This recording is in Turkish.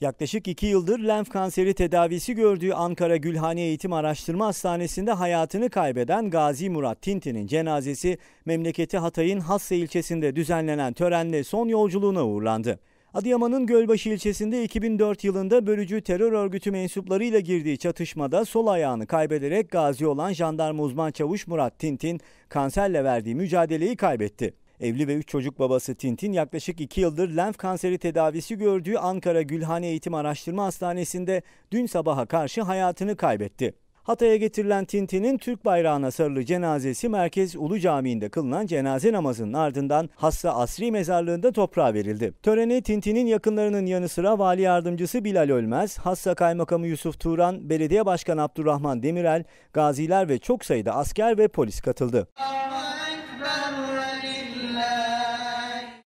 Yaklaşık iki yıldır lenf kanseri tedavisi gördüğü Ankara Gülhane Eğitim Araştırma Hastanesi'nde hayatını kaybeden Gazi Murat Tintin'in cenazesi memleketi Hatay'ın Hasse ilçesinde düzenlenen törenle son yolculuğuna uğurlandı. Adıyaman'ın Gölbaşı ilçesinde 2004 yılında bölücü terör örgütü mensuplarıyla girdiği çatışmada sol ayağını kaybederek gazi olan jandarma uzman çavuş Murat Tintin kanserle verdiği mücadeleyi kaybetti. Evli ve 3 çocuk babası Tintin yaklaşık 2 yıldır lenf kanseri tedavisi gördüğü Ankara Gülhane Eğitim Araştırma Hastanesi'nde dün sabaha karşı hayatını kaybetti. Hatay'a getirilen Tintin'in Türk bayrağına sarılı cenazesi Merkez Ulu Camii'nde kılınan cenaze namazının ardından hasta Asri mezarlığında toprağa verildi. Töreni Tintin'in yakınlarının yanı sıra vali yardımcısı Bilal Ölmez, hasta kaymakamı Yusuf Turan, belediye başkanı Abdurrahman Demirel, gaziler ve çok sayıda asker ve polis katıldı.